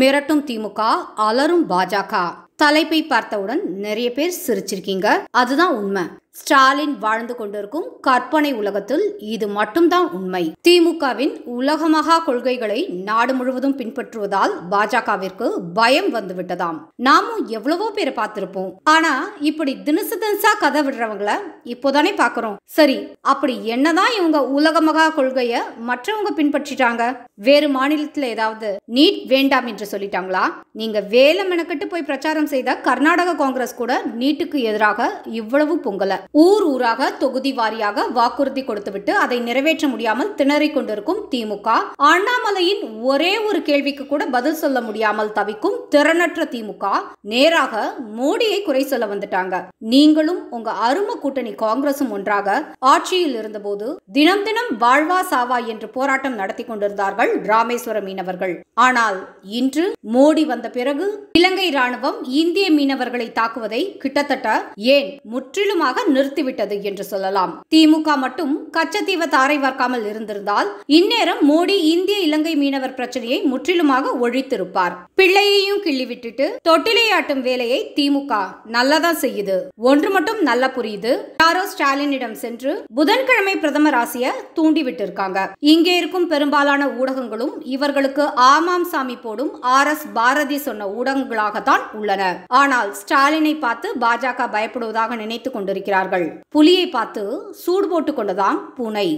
மிரட்டும் திமுக அலரும் பாஜக தலைப்பை பார்த்தவுடன் நிறைய பேர் சிரிச்சிருக்கீங்க அதுதான் உண்மை ஸ்டாலின் வாழ்ந்து கொண்டிருக்கும் கற்பனை உலகத்தில் இது மட்டும்தான் உண்மை திமுகவின் உலகமகா கொள்கைகளை நாடு முழுவதும் பின்பற்றுவதால் பாஜகவிற்கு பயம் வந்துவிட்டதாம் நாமும் எவ்வளவோ பேரை பார்த்திருப்போம் ஆனா இப்படி தினசு தினசா கதை விடுறவங்கள இப்போதானே பாக்குறோம் சரி அப்படி என்னதான் இவங்க உலகமகா கொள்கைய மற்றவங்க பின்பற்றிட்டாங்க வேறு மாநிலத்துல ஏதாவது நீட் வேண்டாம் என்று சொல்லிட்டாங்களா நீங்க வேலை மெனக்கெட்டு போய் பிரச்சாரம் செய்த கர்நாடக காங்கிரஸ் கூட நீட்டுக்கு எதிராக இவ்வளவு பொங்கல ஊர் ஊராக தொகுதி வாரியாக வாக்குறுதி கொடுத்துவிட்டு அதை நிறைவேற்ற முடியாமல் திணறிக் கொண்டிருக்கும் திமுக அண்ணாமலையின் ஒரே ஒரு கேள்விக்கு கூட பதில் சொல்ல முடியாமல் தவிக்கும் திறனற்ற திமுக நேராக மோடியை குறை சொல்ல வந்துட்டாங்க நீங்களும் உங்க அரும கூட்டணி காங்கிரசும் ஒன்றாக ஆட்சியில் இருந்தபோது தினம் தினம் வாழ்வா சாவா என்று போராட்டம் நடத்தி கொண்டிருந்தார்கள் ராமேஸ்வர மீனவர்கள் ஆனால் இன்று மோடி வந்த பிறகு இலங்கை ராணுவம் இந்திய மீனவர்களை தாக்குவதை கிட்டத்தட்ட ஏன் முற்றிலுமாக நிறுத்திவிட்டது என்று சொல்லலாம் திமுக மட்டும் கச்சத்தீவ தாரை வார்க்காமல் இருந்திருந்தால் இந்நேரம் மோடி இந்திய இலங்கை மீனவர் பிரச்சனையை முற்றிலுமாக ஒழித்திருப்பார் பிள்ளையையும் கிள்ளி விட்டுட்டு தொட்டிலை ஆட்டும் வேலையை திமுக நல்லதா செய்யுது ஒன்று மட்டும் நல்ல புரியுது யாரோ ஸ்டாலினிடம் சென்று புதன்கிழமை பிரதமர் ஆசிய தூண்டிவிட்டிருக்காங்க இங்கே இருக்கும் பெரும்பாலான ஊடகங்களும் இவர்களுக்கு ஆமாம் சாமி போடும் ஆர் எஸ் பாரதி சொன்ன ஊடகங்களாகத்தான் உள்ளன ஆனால் ஸ்டாலினை பார்த்து பாஜக பயப்படுவதாக நினைத்து கொண்டிருக்கிறார்கள் கொண்டார்கள் புலியை பார்த்து சூடு போட்டுக் கொண்டதாம் பூனை